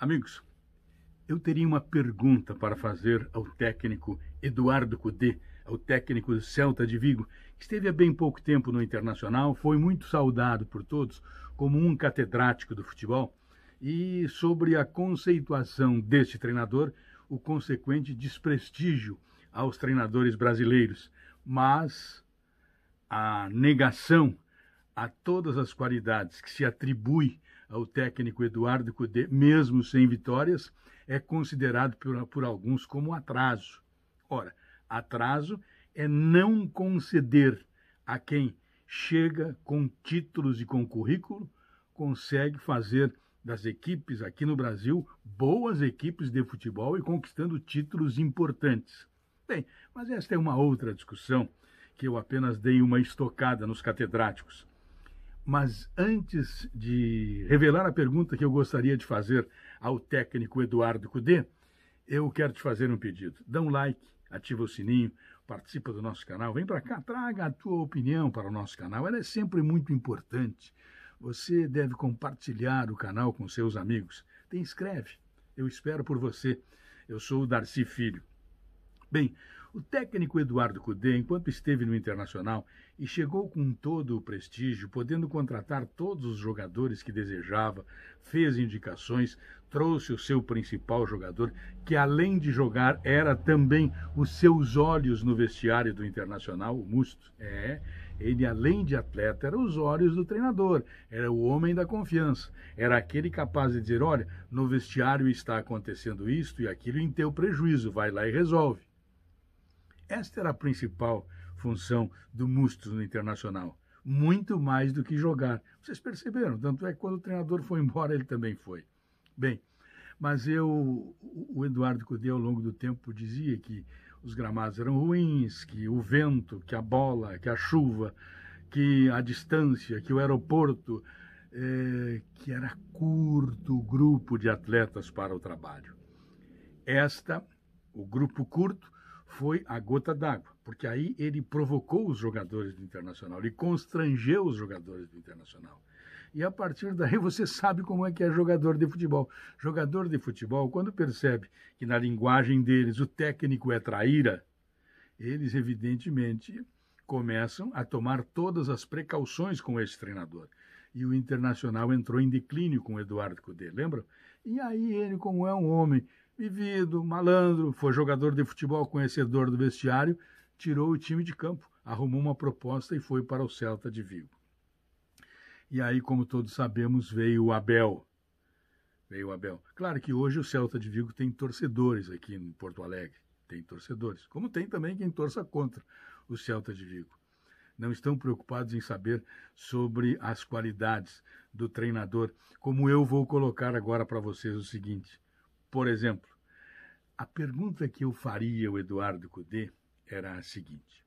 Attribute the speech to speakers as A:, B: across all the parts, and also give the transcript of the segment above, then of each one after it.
A: Amigos, eu teria uma pergunta para fazer ao técnico Eduardo Cudê, ao técnico do Celta de Vigo, que esteve há bem pouco tempo no Internacional, foi muito saudado por todos como um catedrático do futebol, e sobre a conceituação deste treinador, o consequente desprestígio aos treinadores brasileiros, mas a negação a todas as qualidades que se atribui o técnico Eduardo Cudê, mesmo sem vitórias, é considerado por, por alguns como atraso. Ora, atraso é não conceder a quem chega com títulos e com currículo, consegue fazer das equipes aqui no Brasil boas equipes de futebol e conquistando títulos importantes. Bem, mas esta é uma outra discussão que eu apenas dei uma estocada nos catedráticos. Mas antes de revelar a pergunta que eu gostaria de fazer ao técnico Eduardo Cudê, eu quero te fazer um pedido. Dá um like, ativa o sininho, participa do nosso canal, vem para cá, traga a tua opinião para o nosso canal, ela é sempre muito importante. Você deve compartilhar o canal com seus amigos. Te inscreve, eu espero por você. Eu sou o Darcy Filho. Bem, o técnico Eduardo Cudê, enquanto esteve no Internacional e chegou com todo o prestígio, podendo contratar todos os jogadores que desejava, fez indicações, trouxe o seu principal jogador, que além de jogar era também os seus olhos no vestiário do Internacional, o Musto. É, ele além de atleta era os olhos do treinador, era o homem da confiança, era aquele capaz de dizer: olha, no vestiário está acontecendo isto e aquilo em teu prejuízo, vai lá e resolve. Esta era a principal função do Mustos no Internacional, muito mais do que jogar. Vocês perceberam, tanto é que quando o treinador foi embora, ele também foi. Bem, mas eu, o Eduardo Cudê, ao longo do tempo, dizia que os gramados eram ruins, que o vento, que a bola, que a chuva, que a distância, que o aeroporto, é, que era curto o grupo de atletas para o trabalho. Esta, o grupo curto, foi a gota d'água, porque aí ele provocou os jogadores do Internacional, ele constrangeu os jogadores do Internacional. E a partir daí você sabe como é que é jogador de futebol. Jogador de futebol, quando percebe que na linguagem deles o técnico é traíra, eles evidentemente começam a tomar todas as precauções com esse treinador. E o Internacional entrou em declínio com o Eduardo Cudê, lembram? E aí ele, como é um homem vivido, malandro, foi jogador de futebol, conhecedor do vestiário, tirou o time de campo, arrumou uma proposta e foi para o Celta de Vigo. E aí, como todos sabemos, veio o Abel. Veio o Abel. Claro que hoje o Celta de Vigo tem torcedores aqui em Porto Alegre. Tem torcedores. Como tem também quem torça contra o Celta de Vigo. Não estão preocupados em saber sobre as qualidades do treinador. Como eu vou colocar agora para vocês o seguinte: por exemplo, a pergunta que eu faria ao Eduardo Cudê era a seguinte.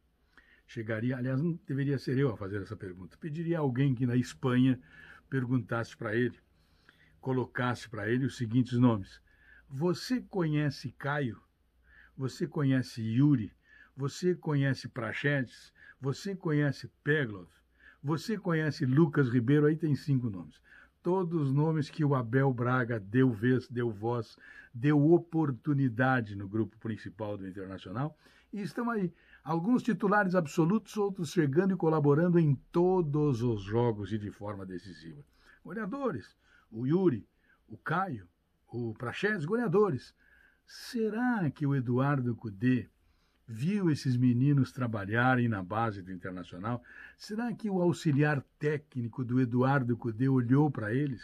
A: Chegaria, aliás, não deveria ser eu a fazer essa pergunta. Pediria alguém que na Espanha perguntasse para ele, colocasse para ele os seguintes nomes: Você conhece Caio? Você conhece Yuri? Você conhece Prachetes? Você conhece Peglov? Você conhece Lucas Ribeiro? Aí tem cinco nomes todos os nomes que o Abel Braga deu vez, deu voz, deu oportunidade no grupo principal do Internacional. E estão aí alguns titulares absolutos, outros chegando e colaborando em todos os jogos e de forma decisiva. Goleadores, o Yuri, o Caio, o Praxedes, goleadores. Será que o Eduardo Cudê viu esses meninos trabalharem na base do Internacional, será que o auxiliar técnico do Eduardo Cudê olhou para eles?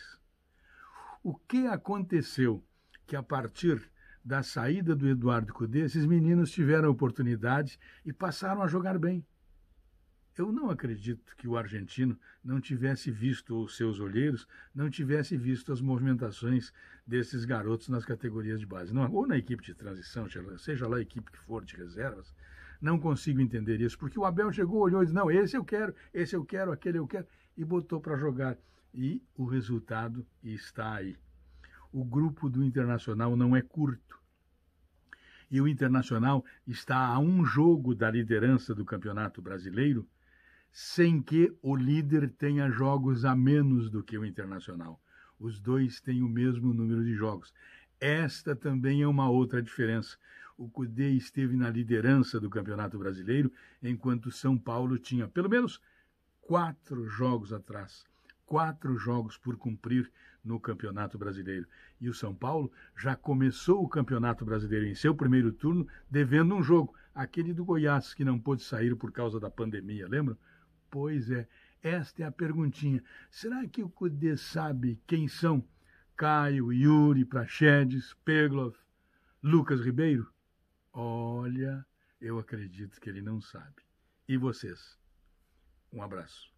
A: O que aconteceu que a partir da saída do Eduardo Cudê, esses meninos tiveram oportunidade e passaram a jogar bem? Eu não acredito que o argentino não tivesse visto, os seus olheiros não tivesse visto as movimentações desses garotos nas categorias de base. Não, ou na equipe de transição, seja lá a equipe que for de reservas, não consigo entender isso, porque o Abel chegou, olhou e disse: não, esse eu quero, esse eu quero, aquele eu quero, e botou para jogar. E o resultado está aí. O grupo do Internacional não é curto e o Internacional está a um jogo da liderança do Campeonato Brasileiro sem que o líder tenha jogos a menos do que o internacional. Os dois têm o mesmo número de jogos. Esta também é uma outra diferença. O Cudê esteve na liderança do Campeonato Brasileiro, enquanto São Paulo tinha pelo menos quatro jogos atrás quatro jogos por cumprir no Campeonato Brasileiro. E o São Paulo já começou o Campeonato Brasileiro em seu primeiro turno devendo um jogo, aquele do Goiás, que não pôde sair por causa da pandemia, lembram? Pois é, esta é a perguntinha. Será que o Cudê sabe quem são Caio, Yuri, Praxedes, Perglov, Lucas Ribeiro? Olha, eu acredito que ele não sabe. E vocês? Um abraço.